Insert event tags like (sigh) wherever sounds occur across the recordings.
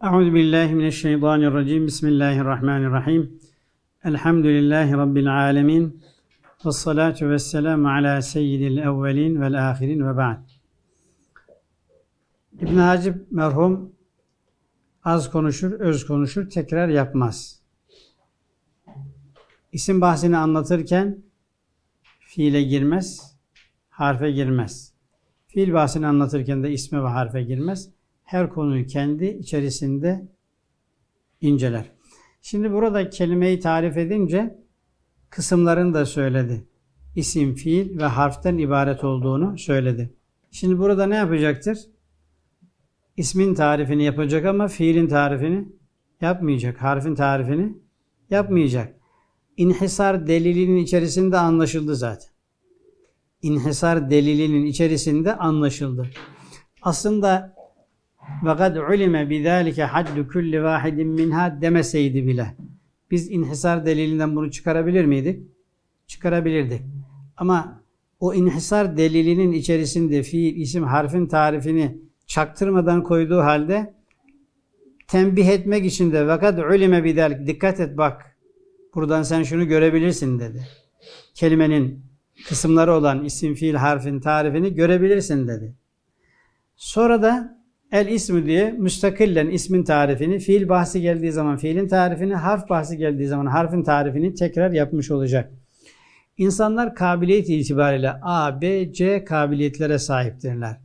Euzubillahimineşşeytanirracim. Bismillahirrahmanirrahim. Elhamdülillahi Rabbil alemin. Ve salatu ve selamu ala seyyidil evvelin vel ahirin ve ba'd. İbn Hacip merhum az konuşur, öz konuşur, tekrar yapmaz. İsim bahsini anlatırken fiile girmez, harfe girmez. Fiil bahsini anlatırken de isme ve harfe girmez her konuyu kendi içerisinde inceler. Şimdi burada kelimeyi tarif edince kısımlarını da söyledi. İsim, fiil ve harften ibaret olduğunu söyledi. Şimdi burada ne yapacaktır? İsmin tarifini yapacak ama fiilin tarifini yapmayacak. Harfin tarifini yapmayacak. İnhisar delilinin içerisinde anlaşıldı zaten. İnhisar delilinin içerisinde anlaşıldı. Aslında ve kad ulime bizalike haddu kulli vahidin minha demeseydi bile biz inhisar delilinden bunu çıkarabilir miydik? Çıkarabilirdik. Ama o inhisar delilinin içerisinde fiil, isim, harfin tarifini çaktırmadan koyduğu halde tembih etmek için de vakat ulime bidalik dikkat et bak buradan sen şunu görebilirsin dedi. Kelimenin kısımları olan isim, fiil, harfin tarifini görebilirsin dedi. Sonra da El ismi diye müstakilen ismin tarifini, fiil bahsi geldiği zaman fiilin tarifini, harf bahsi geldiği zaman harfin tarifini tekrar yapmış olacak. İnsanlar kabiliyet itibariyle A, B, C kabiliyetlere sahiptirler.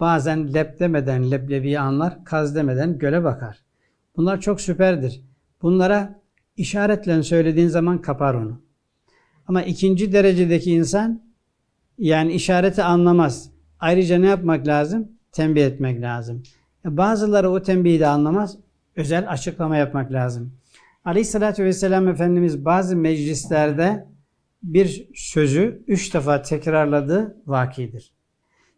Bazen lep demeden leblebiyi anlar, kaz demeden göle bakar. Bunlar çok süperdir. Bunlara işaretle söylediğin zaman kapar onu. Ama ikinci derecedeki insan yani işareti anlamaz. Ayrıca ne yapmak lazım? tembih etmek lazım. Bazıları o tembihi de anlamaz. Özel açıklama yapmak lazım. Aleyhissalatü vesselam Efendimiz bazı meclislerde bir sözü üç defa tekrarladığı vakidir.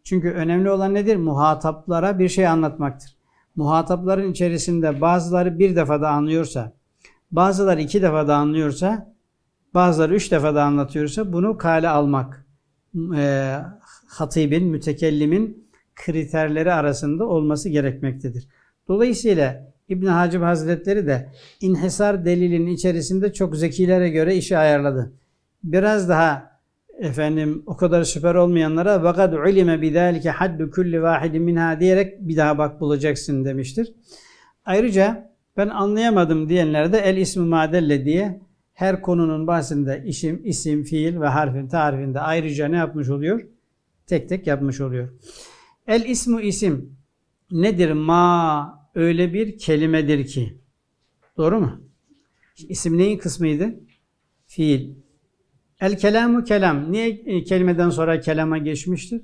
Çünkü önemli olan nedir? Muhataplara bir şey anlatmaktır. Muhatapların içerisinde bazıları bir defa da anlıyorsa, bazıları iki defa da anlıyorsa, bazıları üç defa da anlatıyorsa bunu kale almak. E, hatibin, mütekellimin kriterleri arasında olması gerekmektedir. Dolayısıyla İbn Hacib Hazretleri de inhisar delilinin içerisinde çok zekilere göre işi ayarladı. Biraz daha efendim o kadar süper olmayanlara vakat ulime bidalike haddu kulli vahidin minha diyerek bir daha bak bulacaksın demiştir. Ayrıca ben anlayamadım diyenlere de el ismi madelle diye her konunun bahsinde isim isim, fiil ve harfin tarifinde ayrıca ne yapmış oluyor? Tek tek yapmış oluyor. El ismu isim nedir? Ma öyle bir kelimedir ki. Doğru mu? İsim neyin kısmıydı? Fiil. El kelamu kelam. Niye e, kelimeden sonra kelama geçmiştir?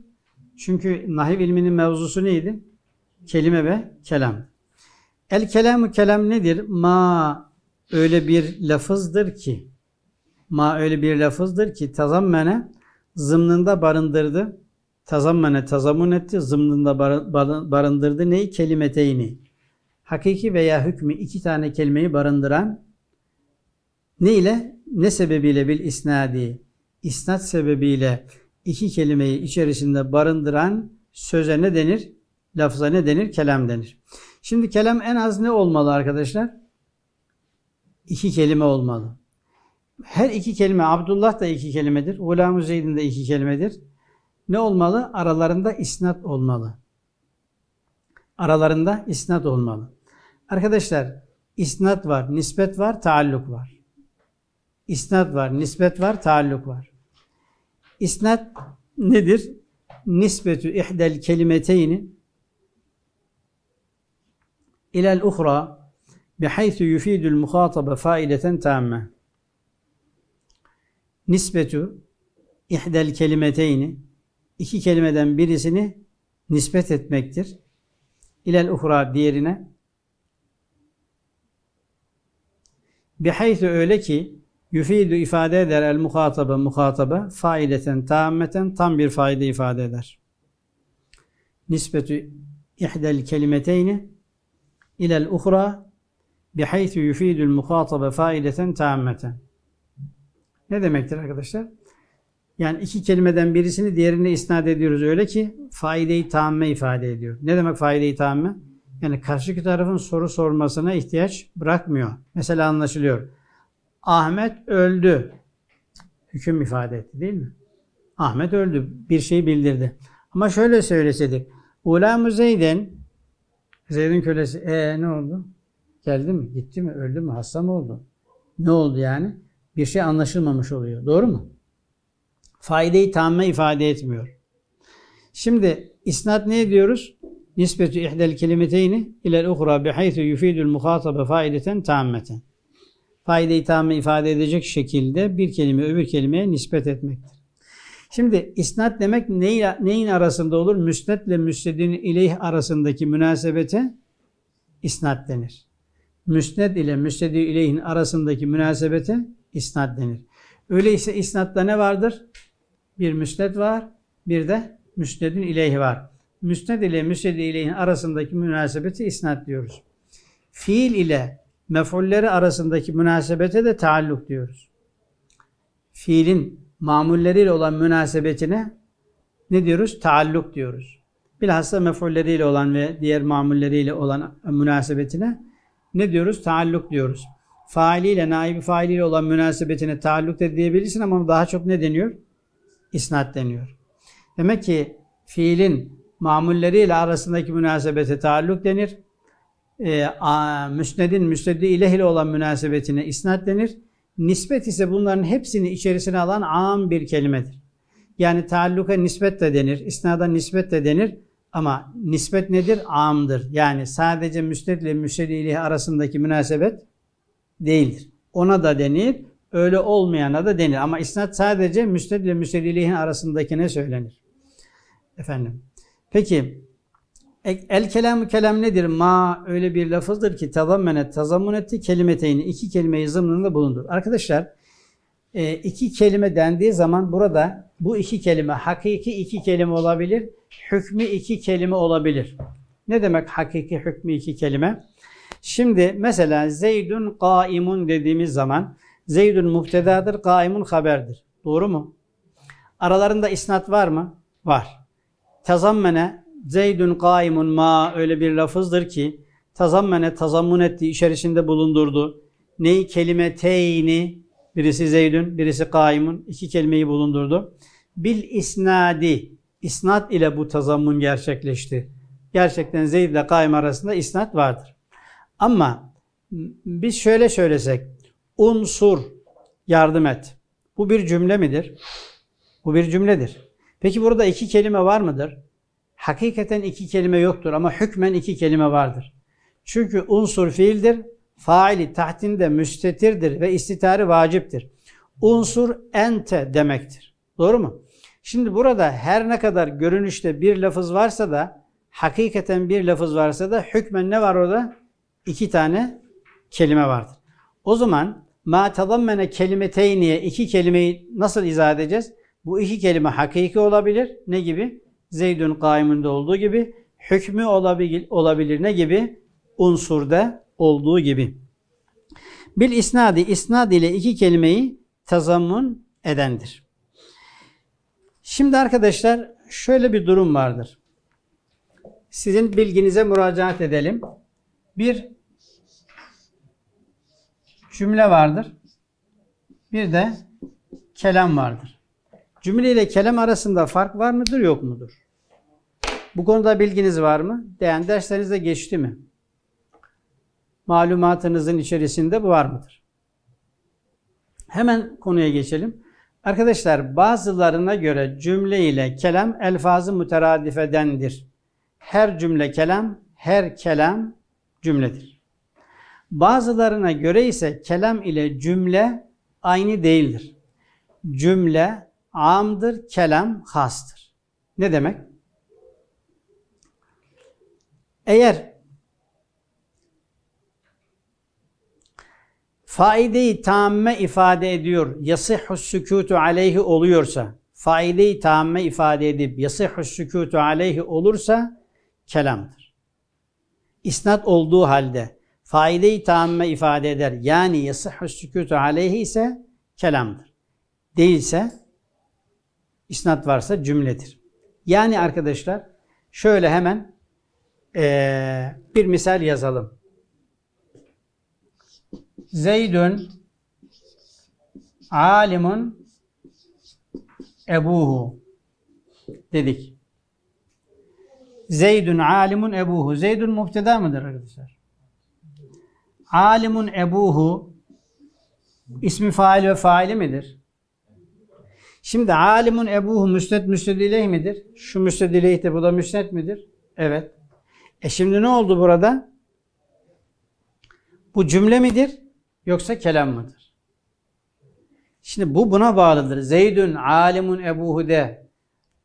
Çünkü nahiv ilminin mevzusu neydi? Kelime ve kelam. El kelamu kelam nedir? Ma öyle bir lafızdır ki. Ma öyle bir lafızdır ki tazammene zımnında barındırdı tazammene tazamun etti, zımnında barındırdı neyi? Kelimeteyni. Hakiki veya hükmü iki tane kelimeyi barındıran ne ile? Ne sebebiyle bil isnadi? İsnat sebebiyle iki kelimeyi içerisinde barındıran söze ne denir? Lafza ne denir? Kelam denir. Şimdi kelam en az ne olmalı arkadaşlar? İki kelime olmalı. Her iki kelime, Abdullah da iki kelimedir, gulam Zeyd'in de iki kelimedir ne olmalı? Aralarında isnat olmalı. Aralarında isnat olmalı. Arkadaşlar isnat var, nispet var, taalluk var. İsnat var, nispet var, taalluk var. İsnat nedir? Nisbetu ihdel kelimeteyni ilel uhra bihaythu yufidul muhataba faideten tamme. Nisbetu ihdel kelimeteyni iki kelimeden birisini nispet etmektir. İlel uhra diğerine. Bihaytü öyle ki yüfidü ifade eder el muhataba muhataba faileten tammeten tam bir faide ifade eder. Nispetü ihdel kelimeteyni ilel uhra bihaytü el muhataba faileten tammeten. Ne demektir arkadaşlar? Yani iki kelimeden birisini diğerine isnat ediyoruz öyle ki faideyi tamme ifade ediyor. Ne demek faideyi tamme? Yani karşıki tarafın soru sormasına ihtiyaç bırakmıyor. Mesela anlaşılıyor. Ahmet öldü. Hüküm ifade etti değil mi? Ahmet öldü. Bir şey bildirdi. Ama şöyle söyleseydik. Ulamu Zeydin, Zeyd'in kölesi, e ne oldu? Geldi mi? Gitti mi? Öldü mü? Hasta mı oldu? Ne oldu yani? Bir şey anlaşılmamış oluyor. Doğru mu? faideyi tamme ifade etmiyor. Şimdi isnat ne diyoruz? Nispetü ihdel kelimeteyni ilel uhra bihaytü yufidül muhatabe faideten tammeten. Faideyi tamme ifade edecek şekilde bir kelime öbür kelimeye nispet etmektir. Şimdi isnat demek neyle, neyin arasında olur? Müsnetle müsnedin ileyh arasındaki münasebete isnat denir. Müsned ile müsnedi ileyhin arasındaki münasebete isnat denir. Öyleyse isnatta ne vardır? Bir müsned var, bir de müsnedin ileyhi var. Müsned ile müsned ileyhin arasındaki münasebeti isnat diyoruz. Fiil ile mefulleri arasındaki münasebete de taalluk diyoruz. Fiilin mamulleriyle olan münasebetine ne diyoruz? Taalluk diyoruz. Bilhassa mefulleriyle olan ve diğer mamulleriyle olan münasebetine ne diyoruz? Taalluk diyoruz. Failiyle, naibi failiyle olan münasebetine taalluk da diyebilirsin ama daha çok ne deniyor? isnat deniyor. Demek ki fiilin mamulleriyle arasındaki münasebete taalluk denir. E, a, müsnedin müsnedi ilehil olan münasebetine isnat denir. Nispet ise bunların hepsini içerisine alan am bir kelimedir. Yani taalluka nispet de denir, isnada nispet de denir. Ama nispet nedir? Amdır. Yani sadece müsned ile müsnedi ileh arasındaki münasebet değildir. Ona da denir, öyle olmayana da denir. Ama isnat sadece müsned ile müsnediliğin arasındakine söylenir. Efendim. Peki el kelamı kelam nedir? Ma öyle bir lafızdır ki tazammenet tazammun etti kelimeteyni. iki kelimeyi zımnında bulundur. Arkadaşlar e, iki kelime dendiği zaman burada bu iki kelime hakiki iki kelime olabilir, hükmü iki kelime olabilir. Ne demek hakiki hükmü iki kelime? Şimdi mesela Zeydun kaimun dediğimiz zaman Zeydün muftedadır, Kaimun haberdir. Doğru mu? Aralarında isnat var mı? Var. Tazammene Zeydün Kaimun ma öyle bir lafızdır ki tazammene tazammun ettiği içerisinde bulundurdu. Neyi kelime teyni birisi Zeydün, birisi Kaimun. iki kelimeyi bulundurdu. Bil isnadi isnat ile bu tazammun gerçekleşti. Gerçekten Zeyd ile Kaim arasında isnat vardır. Ama biz şöyle söylesek, unsur yardım et. Bu bir cümle midir? Bu bir cümledir. Peki burada iki kelime var mıdır? Hakikaten iki kelime yoktur ama hükmen iki kelime vardır. Çünkü unsur fiildir, faili tahtinde müstetirdir ve istitari vaciptir. Unsur ente demektir. Doğru mu? Şimdi burada her ne kadar görünüşte bir lafız varsa da hakikaten bir lafız varsa da hükmen ne var orada? İki tane kelime vardır. O zaman ma tedammene kelimeteyniye iki kelimeyi nasıl izah edeceğiz? Bu iki kelime hakiki olabilir. Ne gibi? Zeydun kaimünde olduğu gibi. Hükmü olabilir, olabilir ne gibi? Unsurda olduğu gibi. Bil isnadi, isnad ile iki kelimeyi tazammun edendir. Şimdi arkadaşlar şöyle bir durum vardır. Sizin bilginize müracaat edelim. Bir cümle vardır. Bir de kelam vardır. Cümle ile kelam arasında fark var mıdır yok mudur? Bu konuda bilginiz var mı? Yani derslerinizde geçti mi? Malumatınızın içerisinde bu var mıdır? Hemen konuya geçelim. Arkadaşlar bazılarına göre cümle ile kelam elfazı müteradifedendir. Her cümle kelam, her kelam cümledir. Bazılarına göre ise kelam ile cümle aynı değildir. Cümle amdır, kelam hastır. Ne demek? Eğer faideyi tamme ifade ediyor, yasihus sükutu aleyhi oluyorsa, faideyi tamme ifade edip yasihus sükutu aleyhi olursa kelamdır. İsnat olduğu halde faide-i tamme ifade eder. Yani yasihü sükutu aleyhi ise kelamdır. Değilse isnat varsa cümledir. Yani arkadaşlar şöyle hemen ee, bir misal yazalım. Zeydun alimun ebuhu dedik. Zeydun alimun ebuhu. Zeydun muhteda mıdır arkadaşlar? alimun ebuhu ismi fail ve faili midir? Şimdi alimun ebuhu müsned müstedileh midir? Şu müsnedileyh de bu da müsned midir? Evet. E şimdi ne oldu burada? Bu cümle midir yoksa kelam mıdır? Şimdi bu buna bağlıdır. Zeydün alimun ebuhu de.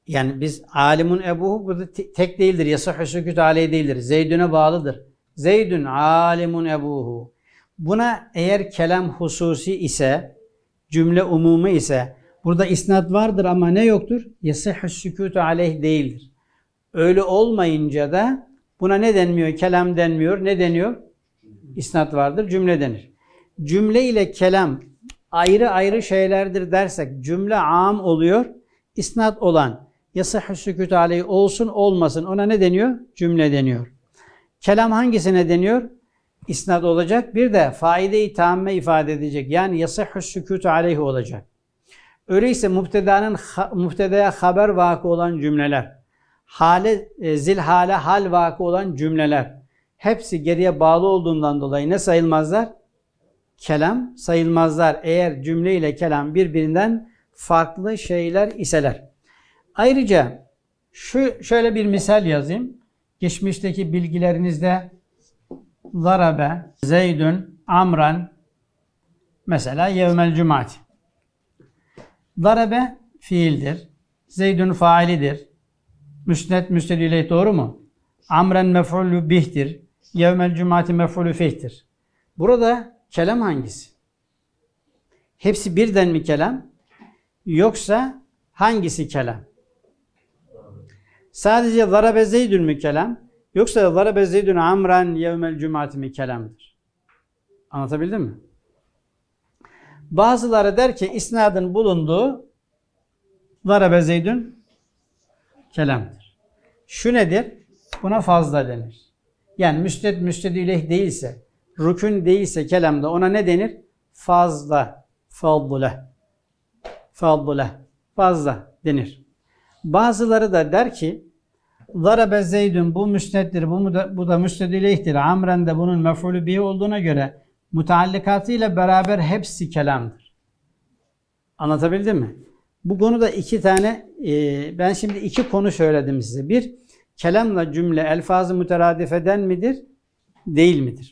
Yani biz alimun ebuhu bu da tek değildir. Yasahü sükut aleyh değildir. Zeydün'e bağlıdır. Zeydün alimun ebuhu. Buna eğer kelam hususi ise, cümle umumu ise, burada isnat vardır ama ne yoktur? Yasihü sükutu aleyh değildir. Öyle olmayınca da buna ne denmiyor? Kelam denmiyor. Ne deniyor? İsnat vardır, cümle denir. Cümle ile kelam ayrı ayrı şeylerdir dersek cümle am oluyor. İsnat olan yasihü sükutu aleyh olsun olmasın ona ne deniyor? Cümle deniyor. Kelam hangisine deniyor? İsnat olacak. Bir de faide-i tamme ifade edecek. Yani yasihü sükutu aleyhi olacak. Öyleyse mufteda'nın mufteda'ya haber vakı olan cümleler, hale e, zil hale hal vakı olan cümleler hepsi geriye bağlı olduğundan dolayı ne sayılmazlar? Kelam sayılmazlar eğer cümle ile kelam birbirinden farklı şeyler iseler. Ayrıca şu şöyle bir misal yazayım. Geçmişteki bilgilerinizde zarabe, zeydün, amran mesela yevmel cumaati. Zarabe fiildir. Zeydün failidir. Müsnet müstedü doğru mu? Amren mef'ulü bihtir. Yevmel cumaati mef'ulü fihtir. Burada kelam hangisi? Hepsi birden mi kelam? Yoksa hangisi kelam? sadece darabe zeydün mü kelam yoksa darabe zeydün amran yevmel cumati mi kelamdır? Anlatabildim mi? Bazıları der ki isnadın bulunduğu darabe zeydün kelamdır. Şu nedir? Buna fazla denir. Yani müsned müstedileh değilse, rükün değilse kelamda ona ne denir? Fazla, fadla, fadla, fazla denir. Bazıları da der ki Darabe Zeydun bu müsnettir, bu, bu da müstedileyhtir. Amren de bunun mef'ulü bihi olduğuna göre muteallikatıyla beraber hepsi kelamdır. Anlatabildim mi? Bu konuda iki tane, e, ben şimdi iki konu söyledim size. Bir, kelamla cümle elfazı müteradif eden midir, değil midir?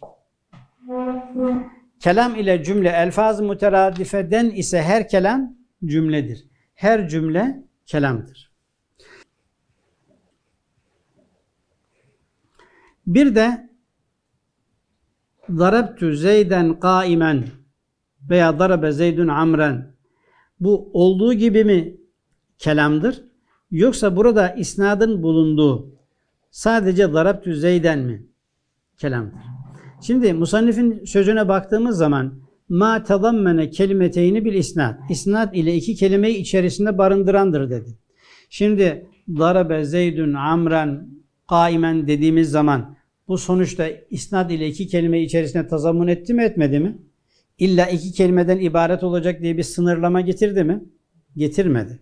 Kelam ile cümle elfazı müteradif eden ise her kelam cümledir. Her cümle kelamdır. Bir de darabtu zeyden kaimen veya darabe zeydün amren bu olduğu gibi mi kelamdır? Yoksa burada isnadın bulunduğu sadece darabtu zeyden mi kelamdır? Şimdi musannifin sözüne baktığımız zaman ma tedammene kelimeteyni bil isnad. İsnad ile iki kelimeyi içerisinde barındırandır dedi. Şimdi darabe zeydün amren kaimen dediğimiz zaman bu sonuçta isnad ile iki kelime içerisine tazamun etti mi etmedi mi? İlla iki kelimeden ibaret olacak diye bir sınırlama getirdi mi? Getirmedi.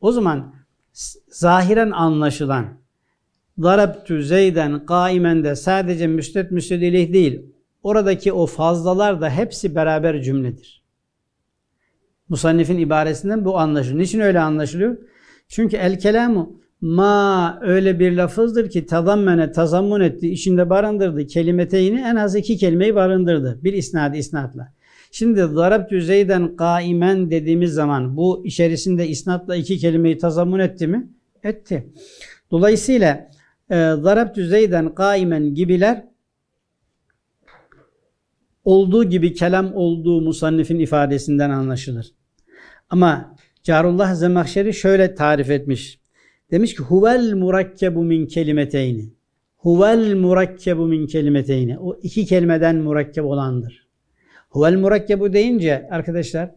O zaman zahiren anlaşılan darabtü zeyden kaimen de sadece müstet müsted ileyh değil. Oradaki o fazlalar da hepsi beraber cümledir. Musannifin ibaresinden bu anlaşılıyor. Niçin öyle anlaşılıyor? Çünkü el kelamu Ma öyle bir lafızdır ki tazammene tazammun etti, içinde barındırdı. Kelimeteyni en az iki kelimeyi barındırdı. Bir isnad isnatla. Şimdi darabtü düzeyden kaimen dediğimiz zaman bu içerisinde isnatla iki kelimeyi tazammun etti mi? Etti. Dolayısıyla e, darabtü zeyden kaimen gibiler olduğu gibi kelam olduğu musannifin ifadesinden anlaşılır. Ama Carullah Zemahşeri şöyle tarif etmiş. Demiş ki huvel murakkebu min kelimeteyni. Huvel murakkebu min kelimeteyni. O iki kelimeden murakkep olandır. Huvel murakkebu deyince arkadaşlar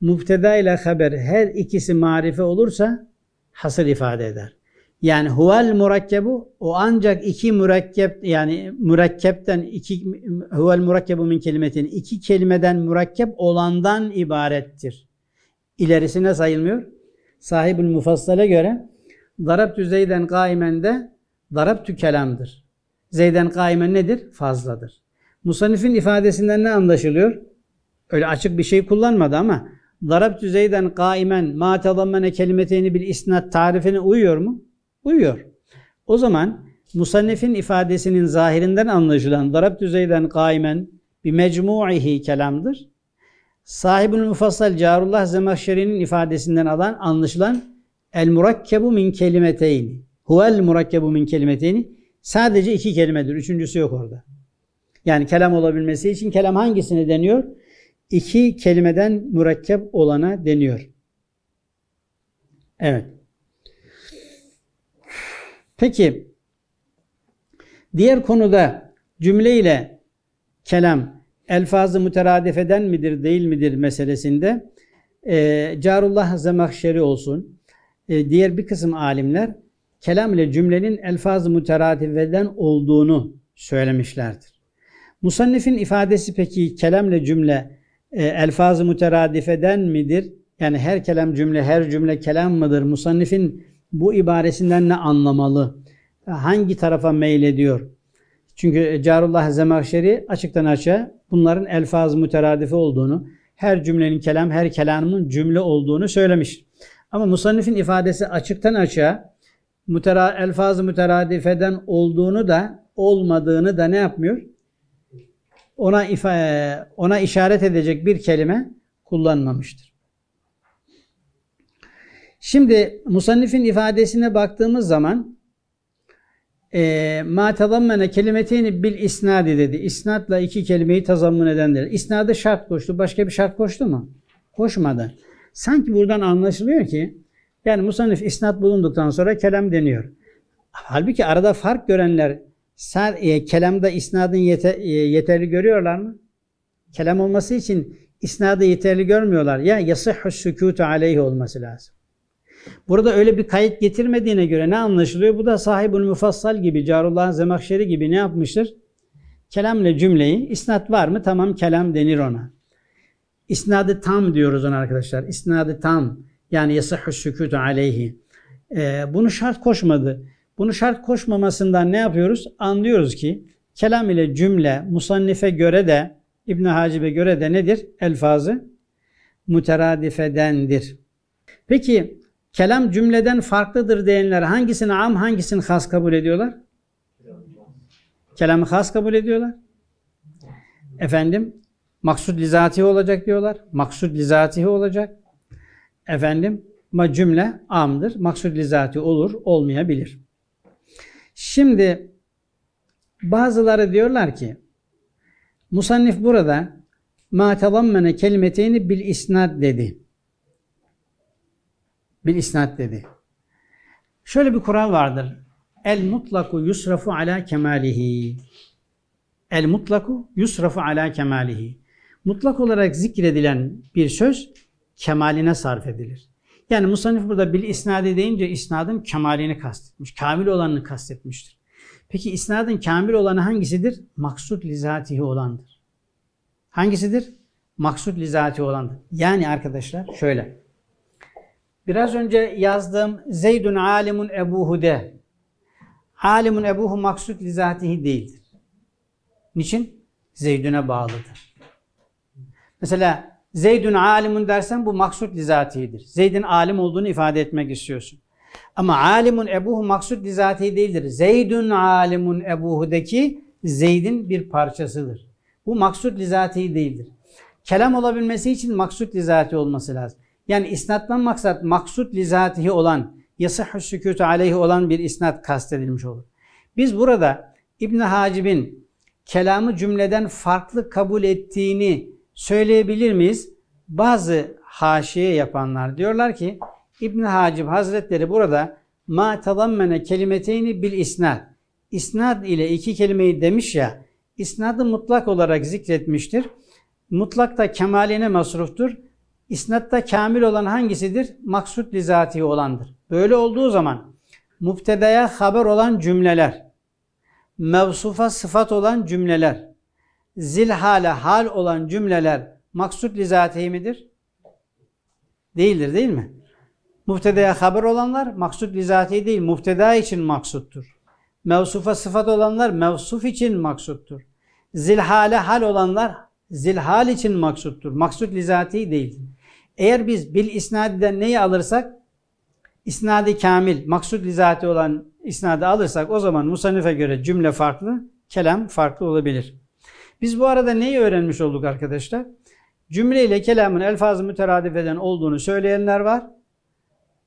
müfteda ile haber her ikisi marife olursa hasıl ifade eder. Yani huvel murakkebu o ancak iki mürekkep yani mürekkepten iki huvel murakkebu min kelimetin iki kelimeden mürekkep olandan ibarettir. İlerisine sayılmıyor. Sahibül Mufassal'e göre darabtü zeyden kaimen de darabtü kelamdır. Zeyden kaimen nedir? Fazladır. Musanif'in ifadesinden ne anlaşılıyor? Öyle açık bir şey kullanmadı ama darabtü zeyden kaimen ma tadammene kelimeteyni bil isnat tarifine uyuyor mu? Uyuyor. O zaman Musannef'in ifadesinin zahirinden anlaşılan darab düzeyden kaimen bir mecmu'ihi kelamdır. Sahibül Mufassal Carullah Zemahşeri'nin ifadesinden alan anlaşılan El murakkebu min kelimeteyni. Huvel murakkebu min kelimeteyni. Sadece iki kelimedir. Üçüncüsü yok orada. Yani kelam olabilmesi için kelam hangisine deniyor? İki kelimeden mürekkep olana deniyor. Evet. Peki diğer konuda cümle ile kelam elfazı müteradif eden midir değil midir meselesinde e, Carullah Zemahşeri olsun, e, diğer bir kısım alimler kelam ile cümlenin elfaz-ı müteratifeden olduğunu söylemişlerdir. Musannif'in ifadesi peki kelam ile cümle e, elfaz-ı müteradifeden midir? Yani her kelam cümle, her cümle kelam mıdır? Musannif'in bu ibaresinden ne anlamalı? Hangi tarafa meylediyor? Çünkü Carullah Zemakşeri açıktan açığa bunların elfaz müteradifi olduğunu, her cümlenin kelam, her kelamın cümle olduğunu söylemiş. Ama musannifin ifadesi açıktan açığa mütera, elfazı müteradifeden olduğunu da olmadığını da ne yapmıyor? Ona, ifa, ona işaret edecek bir kelime kullanmamıştır. Şimdi musannifin ifadesine baktığımız zaman e, ma tazammene kelimeteyni bil isnadi dedi. İsnatla iki kelimeyi tazammun edendir. İsnadı şart koştu. Başka bir şart koştu mu? Koşmadı. Sanki buradan anlaşılıyor ki yani musanif isnat bulunduktan sonra kelam deniyor. Halbuki arada fark görenler sen, e, kelamda isnadın yete, e, yeterli görüyorlar mı? Kelam olması için isnadı yeterli görmüyorlar. Ya yasihhu sükutu aleyhi olması lazım. Burada öyle bir kayıt getirmediğine göre ne anlaşılıyor? Bu da sahibül müfassal gibi, Carullah Zemakşeri gibi ne yapmıştır? Kelamle cümleyi, isnat var mı? Tamam kelam denir ona. İsnadı tam diyoruz ona arkadaşlar. İsnadı tam. Yani yasahü sükutu aleyhi. Ee, bunu şart koşmadı. Bunu şart koşmamasından ne yapıyoruz? Anlıyoruz ki kelam ile cümle musannife göre de İbn Hacibe göre de nedir? Elfazı müteradifedendir. Peki kelam cümleden farklıdır diyenler hangisini am hangisini has kabul ediyorlar? Kelamı has kabul ediyorlar. Efendim Maksud lizatihi olacak diyorlar. Maksud lizatihi olacak. Efendim ma cümle amdır. Maksud lizatihi olur, olmayabilir. Şimdi bazıları diyorlar ki Musannif burada ma tezammene kelimeteyni bil isnad dedi. Bil isnad dedi. Şöyle bir kural vardır. El mutlaku yusrafu ala kemalihi. El mutlaku yusrafu ala kemalihi mutlak olarak zikredilen bir söz kemaline sarf edilir. Yani Musanif burada bil isnadi deyince isnadın kemalini kastetmiş. Kamil olanını kastetmiştir. Peki isnadın kamil olanı hangisidir? Maksud lizatihi olandır. Hangisidir? Maksud lizatihi olandır. Yani arkadaşlar şöyle. Biraz önce yazdığım Zeydun alimun ebuhu de. Alimun ebuhu maksud lizatihi değildir. Niçin? Zeydün'e bağlıdır. Mesela Zeydün alimun dersen bu maksut lizatidir. Zeyd'in alim olduğunu ifade etmek istiyorsun. Ama alimun ebuhu maksut lizatihi değildir. Zeydün alimun ebuhu'daki Zeyd'in bir parçasıdır. Bu maksut lizatihi değildir. Kelam olabilmesi için maksut lizatihi olması lazım. Yani isnattan maksat maksut lizatihi olan, yasıhü sükûtu aleyhi olan bir isnat kastedilmiş olur. Biz burada İbn Hacib'in kelamı cümleden farklı kabul ettiğini söyleyebilir miyiz? Bazı haşiye yapanlar diyorlar ki İbn Hacib Hazretleri burada ma tadammene kelimeteyni bil isnad. İsnad ile iki kelimeyi demiş ya, isnadı mutlak olarak zikretmiştir. Mutlak da kemaline masruftur. da kamil olan hangisidir? Maksud lizati olandır. Böyle olduğu zaman mubtedaya haber olan cümleler, mevsufa sıfat olan cümleler, zilhale hal olan cümleler maksut lizatihi midir? Değildir değil mi? Muhtedaya haber olanlar maksut lizatihi değil, muhteda için maksuttur. Mevsufa sıfat olanlar mevsuf için maksuttur. Zilhale hal olanlar zilhal için maksuttur. Maksut lizatihi değildir. Eğer biz bil isnadiden neyi alırsak isnadı kamil, maksud lizati olan isnadı alırsak o zaman Musanif'e göre cümle farklı, kelam farklı olabilir. Biz bu arada neyi öğrenmiş olduk arkadaşlar? Cümle ile kelamın elfazı müteradif eden olduğunu söyleyenler var.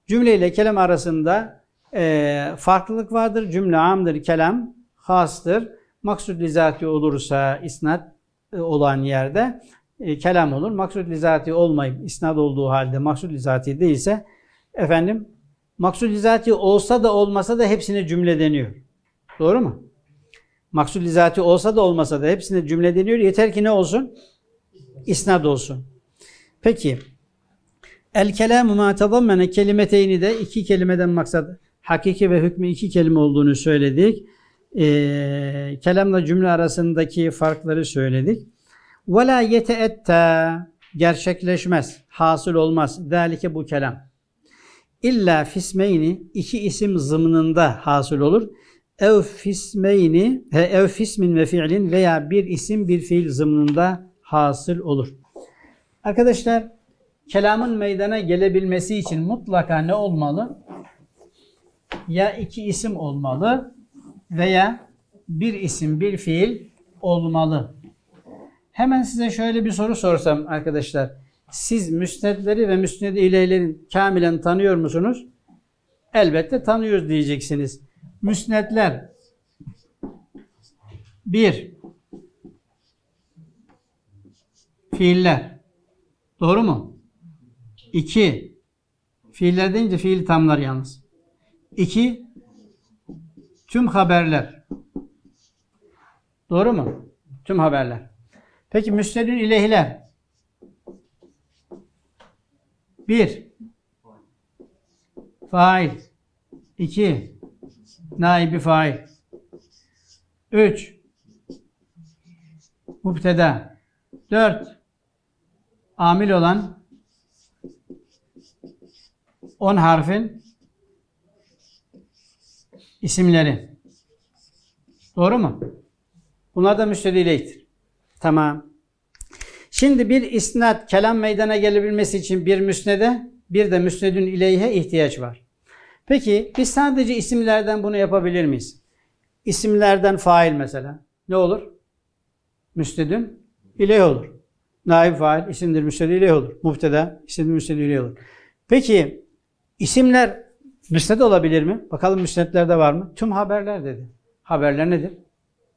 Cümle ile kelam arasında e, farklılık vardır. Cümle amdır, kelam hastır. Maksud lizati olursa isnat e, olan yerde e, kelam olur. Maksud lizati olmayıp isnat olduğu halde maksud lizati değilse efendim maksud lizati olsa da olmasa da hepsine cümle deniyor. Doğru mu? Maksud izati olsa da olmasa da hepsinde cümle deniyor. Yeter ki ne olsun? İsnad olsun. Peki. El kelamu ma tazammene kelimeteyni de iki kelimeden maksat hakiki ve hükmü iki kelime olduğunu söyledik. Ee, kelamla cümle arasındaki farkları söyledik. Ve la yeteette gerçekleşmez, hasıl olmaz. Delike bu kelam. İlla fismeyni iki isim zımnında hasıl olur ev fismeyni he, ev fismin ve fiilin veya bir isim bir fiil zımnında hasıl olur. Arkadaşlar kelamın meydana gelebilmesi için mutlaka ne olmalı? Ya iki isim olmalı veya bir isim bir fiil olmalı. Hemen size şöyle bir soru sorsam arkadaşlar. Siz müsnedleri ve müsned ileyleri kamilen tanıyor musunuz? Elbette tanıyoruz diyeceksiniz. Müsnedler 1 Fiiller Doğru mu? 2 Fiiller deyince fiil tamlar yalnız. 2 Tüm haberler Doğru mu? Tüm haberler. Peki müsnedün ileyhiler bir Fail. iki naibi fail. 3. Müpteda. 4. Amil olan 10 harfin isimleri. Doğru mu? Bunlar da müstedileytir. Tamam. Şimdi bir isnat kelam meydana gelebilmesi için bir müsnede bir de müsnedün ileyhe ihtiyaç var. Peki biz sadece isimlerden bunu yapabilir miyiz? İsimlerden fail mesela. Ne olur? Müstedin iley olur. Naib fail isimdir müstedi iley olur. Mufteda isimdir müstedi iley olur. Peki isimler müsned olabilir mi? Bakalım müsnedlerde var mı? Tüm haberler dedi. Haberler nedir?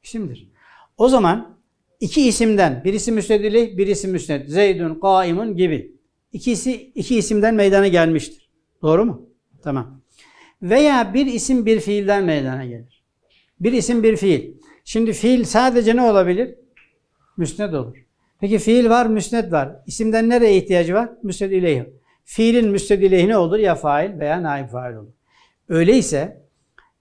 İsimdir. O zaman iki isimden birisi müstedili, birisi müsned. Zeydun, Kaimun gibi. İkisi iki isimden meydana gelmiştir. Doğru mu? Tamam. Veya bir isim bir fiilden meydana gelir. Bir isim bir fiil. Şimdi fiil sadece ne olabilir? Müsned olur. Peki fiil var, müsned var. İsimden nereye ihtiyacı var? Müsned ileyh. Fiilin müsned ileyh ne olur? Ya fail veya naib fail olur. Öyleyse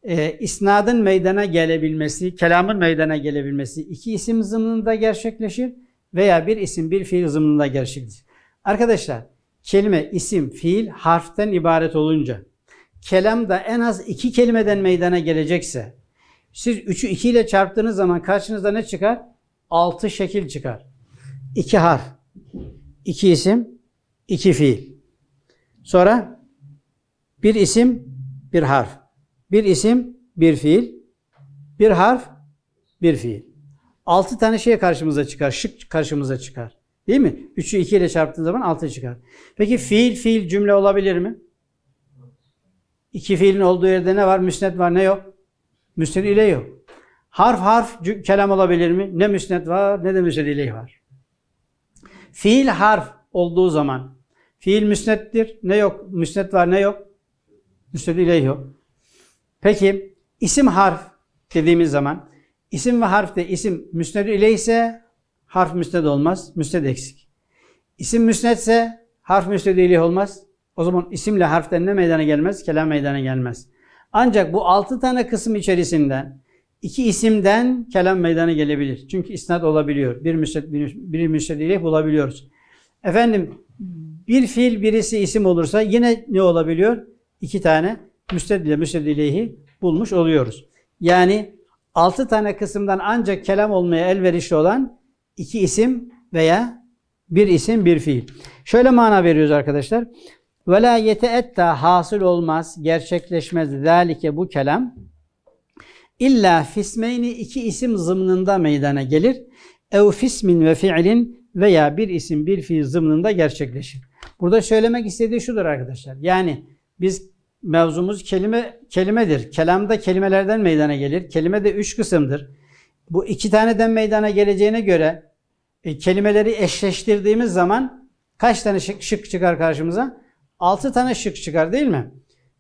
e, isnadın meydana gelebilmesi, kelamın meydana gelebilmesi iki isim zımnında gerçekleşir veya bir isim bir fiil zımnında gerçekleşir. Arkadaşlar kelime, isim, fiil harften ibaret olunca kelam da en az iki kelimeden meydana gelecekse, siz üçü iki ile çarptığınız zaman karşınıza ne çıkar? Altı şekil çıkar. İki harf, iki isim, iki fiil. Sonra bir isim, bir harf. Bir isim, bir fiil. Bir harf, bir fiil. Altı tane şey karşımıza çıkar, şık karşımıza çıkar. Değil mi? Üçü iki ile çarptığın zaman altı çıkar. Peki fiil, fiil cümle olabilir mi? İki fiilin olduğu yerde ne var? müsned var ne yok? Müsned ile yok. Harf harf kelam olabilir mi? Ne müsned var ne de müsned ile var. Fiil harf olduğu zaman fiil müsneddir Ne yok? müsned var ne yok? Müsned ile yok. Peki isim harf dediğimiz zaman isim ve harfte isim müsned ile ise harf müsned olmaz. Müsned eksik. İsim müsnetse harf müsned ile olmaz. O zaman isimle harften ne meydana gelmez? Kelam meydana gelmez. Ancak bu altı tane kısım içerisinden iki isimden kelam meydana gelebilir. Çünkü isnat olabiliyor. Bir müsned, bir, bir müsned ile bulabiliyoruz. Efendim bir fiil birisi isim olursa yine ne olabiliyor? İki tane müsned ile müsned ileyhi bulmuş oluyoruz. Yani altı tane kısımdan ancak kelam olmaya elverişli olan iki isim veya bir isim bir fiil. Şöyle mana veriyoruz arkadaşlar. Ve la yeteetta hasıl olmaz, gerçekleşmez zalike bu kelam. İlla fismeyni iki isim zımnında meydana gelir. Ev fismin ve fiilin veya bir isim bir fiil zımnında gerçekleşir. Burada söylemek istediği şudur arkadaşlar. Yani biz mevzumuz kelime kelimedir. Kelam da kelimelerden meydana gelir. Kelime de üç kısımdır. Bu iki taneden meydana geleceğine göre e, kelimeleri eşleştirdiğimiz zaman kaç tane şık, şık çıkar karşımıza? 6 tane şık çıkar değil mi?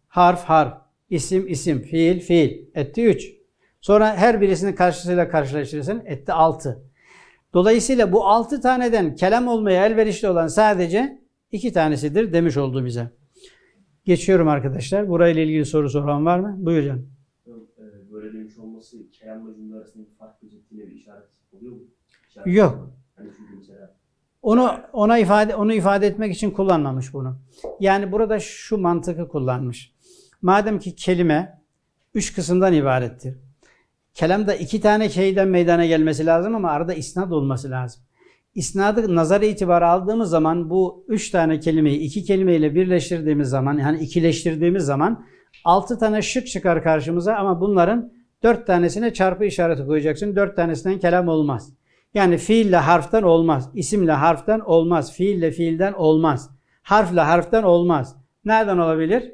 Harf harf, isim isim, fiil fiil. Etti 3. Sonra her birisini karşısıyla karşılaştırırsan etti 6. Dolayısıyla bu 6 taneden kelam olmaya elverişli olan sadece 2 tanesidir demiş oldu bize. Geçiyorum arkadaşlar. Burayla ilgili soru soran var mı? Buyur canım. E, böyle demiş olması kelam ve cümle arasındaki fark ciddi bir işaret oluyor mu? İşaret Yok. Onu ona ifade onu ifade etmek için kullanmamış bunu. Yani burada şu mantığı kullanmış. Madem ki kelime üç kısımdan ibarettir. Kelamda iki tane şeyden meydana gelmesi lazım ama arada isnad olması lazım. İsnadı nazar itibarı aldığımız zaman bu üç tane kelimeyi iki kelimeyle birleştirdiğimiz zaman yani ikileştirdiğimiz zaman altı tane şık çıkar karşımıza ama bunların dört tanesine çarpı işareti koyacaksın. Dört tanesinden kelam olmaz. Yani fiille harften olmaz, isimle harften olmaz, fiille fiilden olmaz, harfle harften olmaz. Nereden olabilir?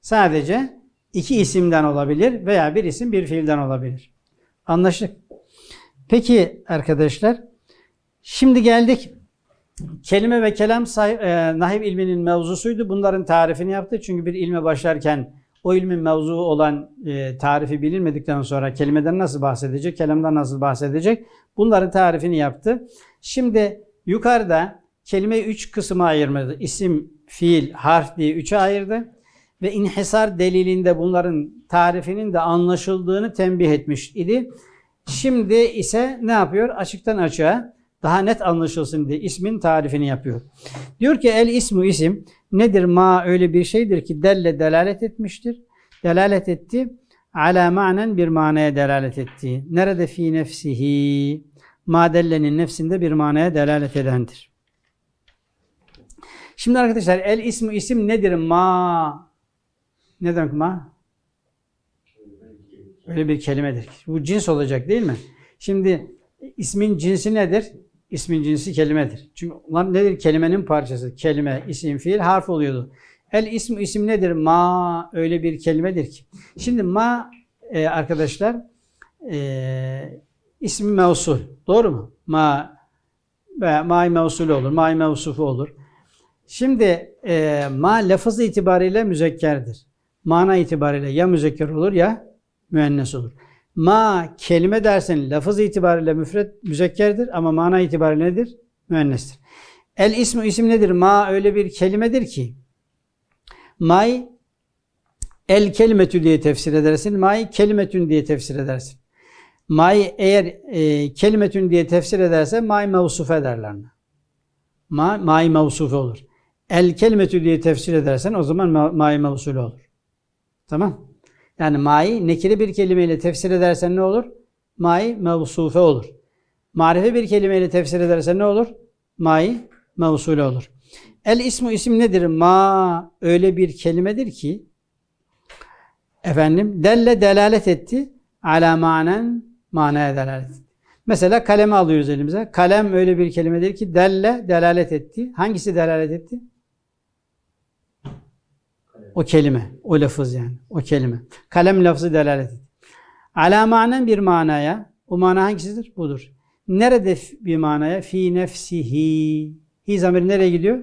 Sadece iki isimden olabilir veya bir isim bir fiilden olabilir. Anlaştık. Peki arkadaşlar, şimdi geldik kelime ve kelam say e, nahiv ilminin mevzusuydu. Bunların tarifini yaptı. Çünkü bir ilme başlarken o ilmin mevzuu olan e, tarifi bilinmedikten sonra kelimeden nasıl bahsedecek, kelamdan nasıl bahsedecek? Bunların tarifini yaptı. Şimdi yukarıda kelime üç kısma ayırmadı. İsim, fiil, harf diye üçe ayırdı. Ve inhisar delilinde bunların tarifinin de anlaşıldığını tembih etmiş idi. Şimdi ise ne yapıyor? Açıktan açığa daha net anlaşılsın diye ismin tarifini yapıyor. Diyor ki el ismu isim nedir ma öyle bir şeydir ki delle delalet etmiştir. Delalet etti. Ala manen bir manaya delalet etti. Nerede fi nefsihi ma dellenin nefsinde bir manaya delalet edendir. Şimdi arkadaşlar el ismu isim nedir ma? Ne demek ma? Öyle bir kelimedir. Bu cins olacak değil mi? Şimdi İsmin cinsi nedir? İsmin cinsi kelimedir. Çünkü onlar nedir? Kelimenin parçası. Kelime, isim, fiil, harf oluyordu. El ism isim nedir? Ma öyle bir kelimedir ki. Şimdi ma e, arkadaşlar e, ismi mevsul. Doğru mu? Ma ve ma mevsul olur. Ma mevsufu olur. Şimdi e, ma lafız itibariyle müzekkerdir. Mana itibariyle ya müzekker olur ya müennes olur. Ma kelime dersin lafız itibariyle müfret müzekkerdir ama mana itibariyle nedir? Müennestir. El ismi isim nedir? Ma öyle bir kelimedir ki may el kelimetü diye tefsir edersin. May kelimetün diye tefsir edersin. May eğer e, kelimetün diye tefsir ederse may mevsufe derler. Ma, may mevsufe olur. El kelimetü diye tefsir edersen o zaman may mevsul olur. Tamam. Yani mai nekiri bir kelimeyle tefsir edersen ne olur? Mai mevsufe olur. Marife bir kelimeyle tefsir edersen ne olur? Mai mevsule olur. El ismu isim nedir? Ma öyle bir kelimedir ki efendim delle delalet etti ala manen manaya delalet etti. Mesela kalemi alıyoruz elimize. Kalem öyle bir kelimedir ki delle delalet etti. Hangisi delalet etti? o kelime, o lafız yani, o kelime. Kalem lafzı delalet et. Ala manen bir manaya, o mana hangisidir? Budur. Nerede bir manaya? Fi nefsihi. Hi zamiri nereye gidiyor?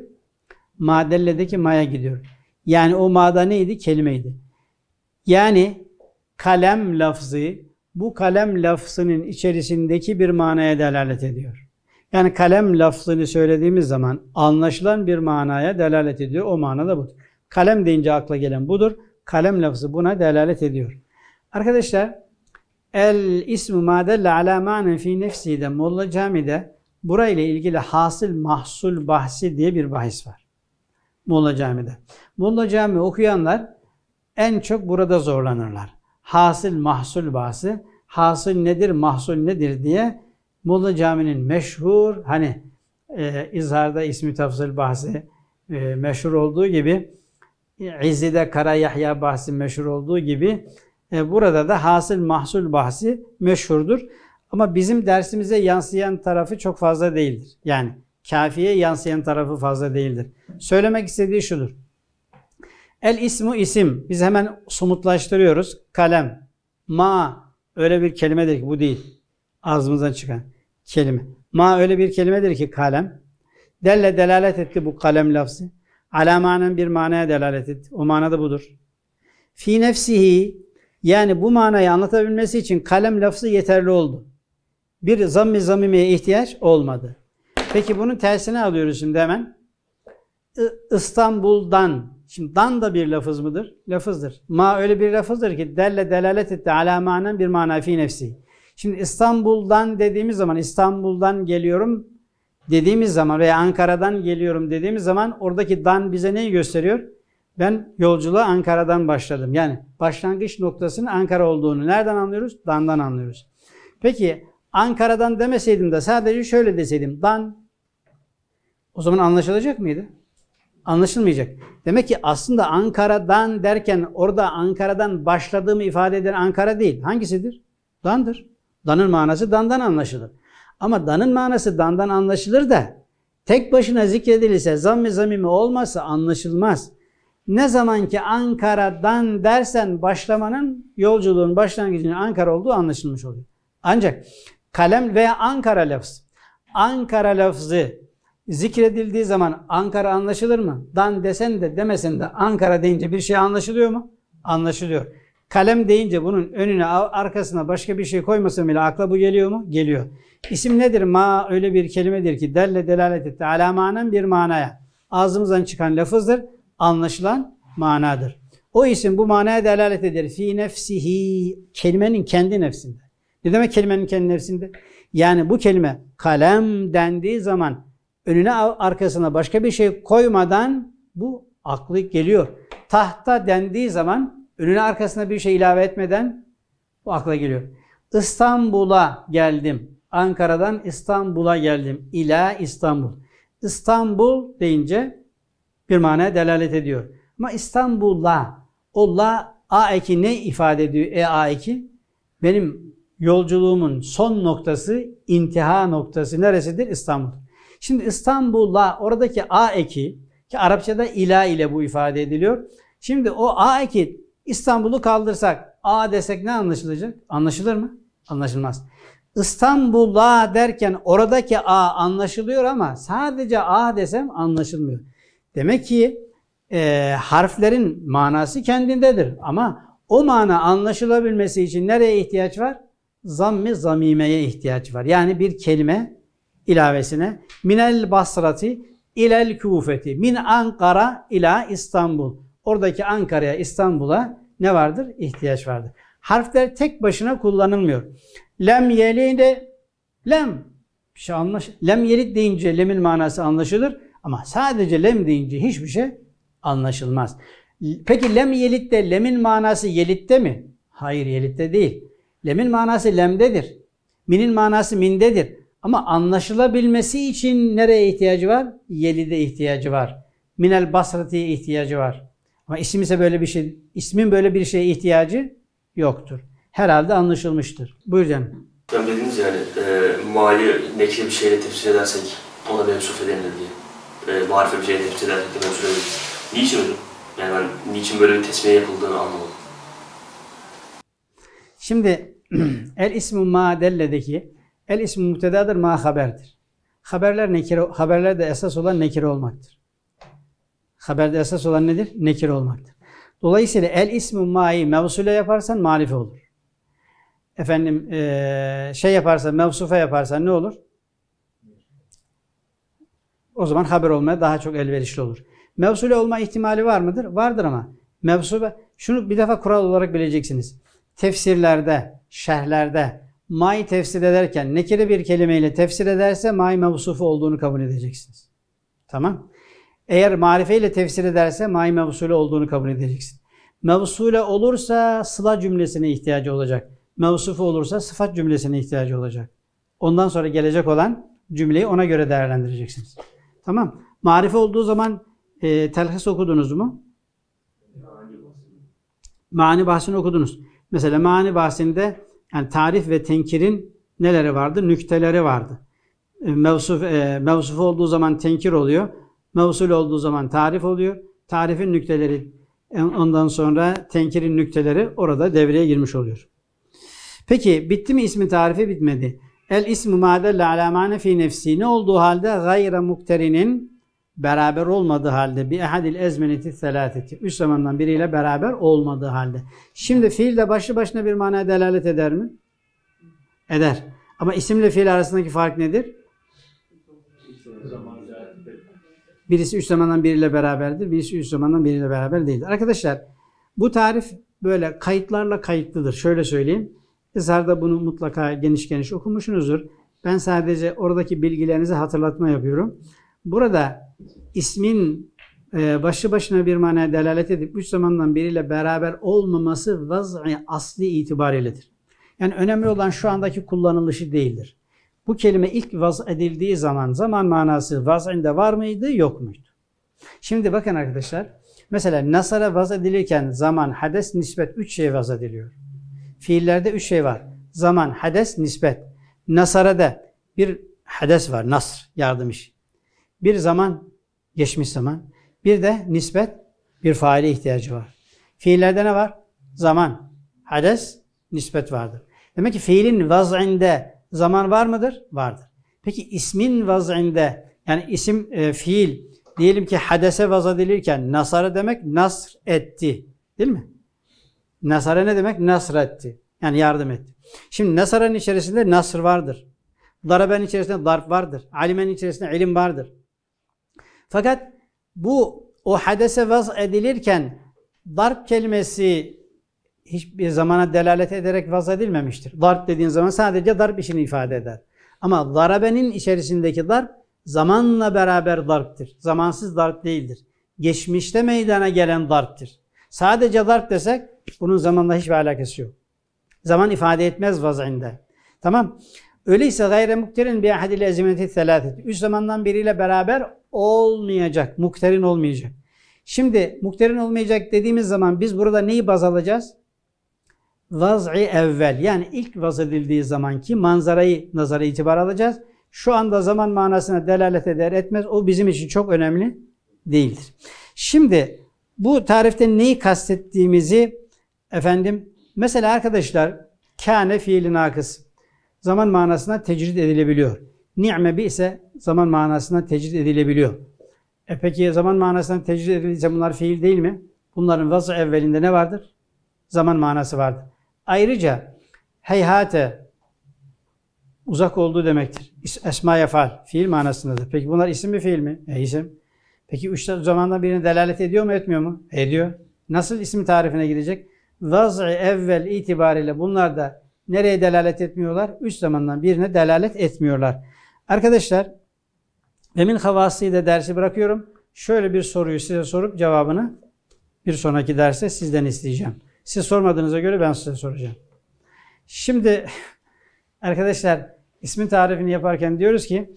Madelledeki maya gidiyor. Yani o mada neydi? Kelimeydi. Yani kalem lafzı bu kalem lafzının içerisindeki bir manaya delalet ediyor. Yani kalem lafzını söylediğimiz zaman anlaşılan bir manaya delalet ediyor. O manada budur. Kalem deyince akla gelen budur. Kalem lafzı buna delalet ediyor. Arkadaşlar el ismi ma delle ala manen fi nefsi de Molla Cami'de burayla ilgili hasıl mahsul bahsi diye bir bahis var. Molla Cami'de. Molla Cami okuyanlar en çok burada zorlanırlar. Hasıl mahsul bahsi, hasıl nedir, mahsul nedir diye Molla Cami'nin meşhur hani e, izharda ismi tafsil bahsi e, meşhur olduğu gibi İzzi'de Kara Yahya bahsi meşhur olduğu gibi e, burada da hasıl mahsul bahsi meşhurdur. Ama bizim dersimize yansıyan tarafı çok fazla değildir. Yani kafiye yansıyan tarafı fazla değildir. Söylemek istediği şudur. El ismu isim. Biz hemen somutlaştırıyoruz. Kalem, ma öyle bir kelimedir ki bu değil. Ağzımızdan çıkan kelime. Ma öyle bir kelimedir ki kalem. Delle delalet etti bu kalem lafzı. Alamanın bir manaya delalet etti. O manada budur. Fi nefsihi yani bu manayı anlatabilmesi için kalem lafzı yeterli oldu. Bir zammi zamimeye ihtiyaç olmadı. Peki bunun tersini alıyoruz şimdi hemen. İstanbul'dan. Şimdi dan da bir lafız mıdır? Lafızdır. Ma öyle bir lafızdır ki delle delalet etti ala manen bir mana fi nefsi. Şimdi İstanbul'dan dediğimiz zaman İstanbul'dan geliyorum dediğimiz zaman veya Ankara'dan geliyorum dediğimiz zaman oradaki dan bize neyi gösteriyor? Ben yolculuğa Ankara'dan başladım. Yani başlangıç noktasının Ankara olduğunu nereden anlıyoruz? Dan'dan anlıyoruz. Peki Ankara'dan demeseydim de sadece şöyle deseydim. Dan o zaman anlaşılacak mıydı? Anlaşılmayacak. Demek ki aslında Ankara'dan derken orada Ankara'dan başladığımı ifade eden Ankara değil. Hangisidir? Dan'dır. Dan'ın manası dandan anlaşılır. Ama danın manası dandan anlaşılır da tek başına zikredilirse zamm-ı zamimi olmazsa anlaşılmaz. Ne zaman ki Ankara'dan dersen başlamanın yolculuğun başlangıcının Ankara olduğu anlaşılmış oluyor. Ancak kalem veya Ankara lafzı. Ankara lafzı zikredildiği zaman Ankara anlaşılır mı? Dan desen de demesen de Ankara deyince bir şey anlaşılıyor mu? Anlaşılıyor. Kalem deyince bunun önüne, arkasına başka bir şey koymasın bile akla bu geliyor mu? Geliyor. İsim nedir? Ma öyle bir kelimedir ki delle delalet etti. Ala bir manaya. Ağzımızdan çıkan lafızdır. Anlaşılan manadır. O isim bu manaya delalet eder. Fi nefsihi. Kelimenin kendi nefsinde. Ne demek kelimenin kendi nefsinde? Yani bu kelime kalem dendiği zaman önüne arkasına başka bir şey koymadan bu aklı geliyor. Tahta dendiği zaman önüne arkasına bir şey ilave etmeden bu akla geliyor. İstanbul'a geldim. Ankara'dan İstanbul'a geldim. İla İstanbul. İstanbul deyince bir mana delalet ediyor. Ama İstanbul'la o la a eki ne ifade ediyor? E a eki benim yolculuğumun son noktası, intiha noktası neresidir? İstanbul. Şimdi İstanbul'la oradaki a eki ki Arapçada ila ile bu ifade ediliyor. Şimdi o a eki İstanbul'u kaldırsak A desek ne anlaşılacak? Anlaşılır mı? Anlaşılmaz. İstanbul'a derken oradaki A anlaşılıyor ama sadece A desem anlaşılmıyor. Demek ki e, harflerin manası kendindedir ama o mana anlaşılabilmesi için nereye ihtiyaç var? Zammi zamimeye ihtiyaç var. Yani bir kelime ilavesine minel basrati ilel kufeti min Ankara ila İstanbul. Oradaki Ankara'ya, İstanbul'a ne vardır? İhtiyaç vardır. Harfler tek başına kullanılmıyor. Lem yelide lem bir şey anlaş lem yelit deyince lemin manası anlaşılır ama sadece lem deyince hiçbir şey anlaşılmaz. Peki lem yelitte lemin manası yelitte mi? Hayır yelitte değil. Lemin manası lemdedir. Minin manası mindedir. Ama anlaşılabilmesi için nereye ihtiyacı var? Yelide ihtiyacı var. Minel basratiye ihtiyacı var. Ama isim ise böyle bir şey, ismin böyle bir şeye ihtiyacı yoktur. Herhalde anlaşılmıştır. Buyur canım. Hocam dediniz yani e, mali nekili bir şeyle tefsir edersek ona mevsuf edilir diye. E, marife bir şeyle tefsir edersek de mevsuf edilir. Niçin hocam? Yani ben niçin böyle bir tesmiye yapıldığını anlamadım. Şimdi (clears throat) el ismi ma delle'deki el ismi muhtedadır ma haberdir. Haberler nekire, haberler de esas olan nekire olmaktır haberde esas olan nedir? Nekir olmaktır. Dolayısıyla el ismi ma'i mevsule yaparsan marife olur. Efendim e, şey yaparsan, mevsufe yaparsan ne olur? O zaman haber olmaya daha çok elverişli olur. Mevsule olma ihtimali var mıdır? Vardır ama. Mevsube, şunu bir defa kural olarak bileceksiniz. Tefsirlerde, şerhlerde, may tefsir ederken nekire bir kelimeyle tefsir ederse may mevsufu olduğunu kabul edeceksiniz. Tamam. Eğer marifeyle tefsir ederse mai mevsule olduğunu kabul edeceksin. Mevsule olursa sıla cümlesine ihtiyacı olacak. Mevsuf olursa sıfat cümlesine ihtiyacı olacak. Ondan sonra gelecek olan cümleyi ona göre değerlendireceksiniz. Tamam. Marife olduğu zaman e, telhis okudunuz mu? Mani bahsini okudunuz. Mesela mani bahsinde yani tarif ve tenkirin neleri vardı? Nükteleri vardı. E, mevsuf, e, mevsuf olduğu zaman tenkir oluyor. Mevsul olduğu zaman tarif oluyor. Tarifin nükteleri ondan sonra tenkirin nükteleri orada devreye girmiş oluyor. Peki bitti mi ismi tarifi bitmedi. El ismu madelle alamane fi nefsi. Ne olduğu halde gayre mukterinin beraber olmadığı halde bir ehadil ezmeneti selateti. Üç zamandan biriyle beraber olmadığı halde. Şimdi fiil de başlı başına bir manaya delalet eder mi? Eder. Ama isimle fiil arasındaki fark nedir? Birisi üç zamandan biriyle beraberdir, birisi üç zamandan biriyle beraber değildir. Arkadaşlar bu tarif böyle kayıtlarla kayıtlıdır. Şöyle söyleyeyim. İzhar'da bunu mutlaka geniş geniş okumuşsunuzdur. Ben sadece oradaki bilgilerinizi hatırlatma yapıyorum. Burada ismin e, başı başına bir manaya delalet edip üç zamandan biriyle beraber olmaması vaz'i asli itibariyledir. Yani önemli olan şu andaki kullanılışı değildir bu kelime ilk vaz edildiği zaman zaman manası vaz'inde var mıydı yok muydu? Şimdi bakın arkadaşlar mesela nasara vaz edilirken zaman, hades, nisbet üç şey vaz ediliyor. Fiillerde üç şey var. Zaman, hades, nispet. Nasara'da bir hades var, nasr, yardım iş. Bir zaman, geçmiş zaman. Bir de nisbet bir faile ihtiyacı var. Fiillerde ne var? Zaman, hades, nisbet vardır. Demek ki fiilin vaz'inde zaman var mıdır? Vardır. Peki ismin vaz'inde yani isim e, fiil diyelim ki hadese vaz edilirken nasara demek nasr etti. Değil mi? Nasara ne demek? Nasr etti. Yani yardım etti. Şimdi nasaranın içerisinde nasr vardır. Darabenin içerisinde darp vardır. Alimenin içerisinde ilim vardır. Fakat bu o hadese vaz edilirken darp kelimesi hiçbir zamana delalet ederek vaz edilmemiştir. Darp dediğin zaman sadece darp işini ifade eder. Ama darabenin içerisindeki darp zamanla beraber darptır. Zamansız darp değildir. Geçmişte meydana gelen darptır. Sadece darp desek bunun zamanla hiçbir alakası yok. Zaman ifade etmez vazinde. Tamam. Öyleyse gayre mukterin bi ahadil ezimeti selatet. Üç zamandan biriyle beraber olmayacak. Mukterin olmayacak. Şimdi mukterin olmayacak dediğimiz zaman biz burada neyi baz alacağız? vaz'i evvel yani ilk vaz edildiği zamanki manzarayı nazara itibar alacağız. Şu anda zaman manasına delalet eder etmez o bizim için çok önemli değildir. Şimdi bu tarifte neyi kastettiğimizi efendim mesela arkadaşlar kâne fiili nakıs zaman manasına tecrid edilebiliyor. Ni'me bi ise zaman manasına tecrid edilebiliyor. E peki zaman manasına tecrid edilirse bunlar fiil değil mi? Bunların vazı evvelinde ne vardır? Zaman manası vardır. Ayrıca heyhate uzak olduğu demektir. Esma yefal fiil manasındadır. Peki bunlar isim mi fiil mi? E, isim. Peki üç zamandan birine delalet ediyor mu etmiyor mu? Ediyor. Nasıl isim tarifine gidecek? Vaz'i evvel itibariyle bunlar da nereye delalet etmiyorlar? Üç zamandan birine delalet etmiyorlar. Arkadaşlar ve min havasıyı da dersi bırakıyorum. Şöyle bir soruyu size sorup cevabını bir sonraki derste sizden isteyeceğim. Siz sormadığınıza göre ben size soracağım. Şimdi arkadaşlar ismin tarifini yaparken diyoruz ki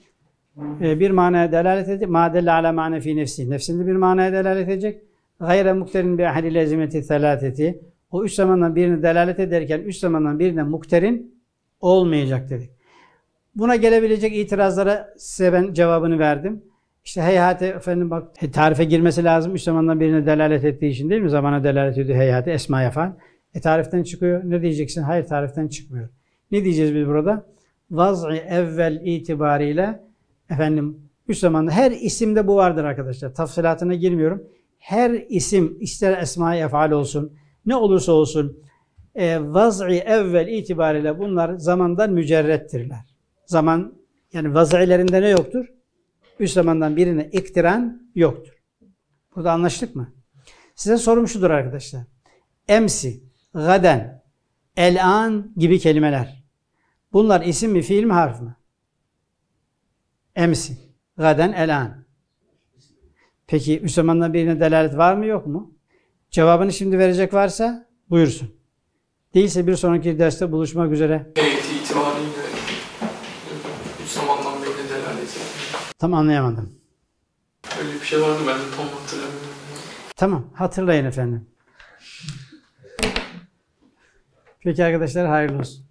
e, bir manaya delalet edecek. Ma delle ala mane fi nefsi. Nefsinde bir manaya delalet edecek. Gayre mukterin bi ahli lezimeti selateti. O üç zamandan birine delalet ederken üç zamandan birine mukterin olmayacak dedik. Buna gelebilecek itirazlara size ben cevabını verdim. İşte heyhate efendim bak tarife girmesi lazım. Üç zamandan birine delalet ettiği için değil mi? Zamana delalet ediyor heyhate esma yapan. E tariften çıkıyor. Ne diyeceksin? Hayır tariften çıkmıyor. Ne diyeceğiz biz burada? Vaz'i evvel itibariyle efendim üç zamanda her isimde bu vardır arkadaşlar. Tafsilatına girmiyorum. Her isim ister esma-i efal olsun ne olursa olsun e, vaz'i evvel itibariyle bunlar zamandan mücerrettirler. Zaman yani vazilerinde ne yoktur? üç zamandan birine iktiren yoktur. Burada anlaştık mı? Size sorum şudur arkadaşlar. Emsi, gaden, elan gibi kelimeler. Bunlar isim mi, fiil mi, harf mı? Emsi, gaden, elan. Peki üç zamandan birine delalet var mı yok mu? Cevabını şimdi verecek varsa buyursun. Değilse bir sonraki derste buluşmak üzere. Evet, itibariyle. Tam anlayamadım. Öyle bir şey vardı ben de tam hatırlamıyorum. Tamam hatırlayın efendim. Peki arkadaşlar hayırlı olsun.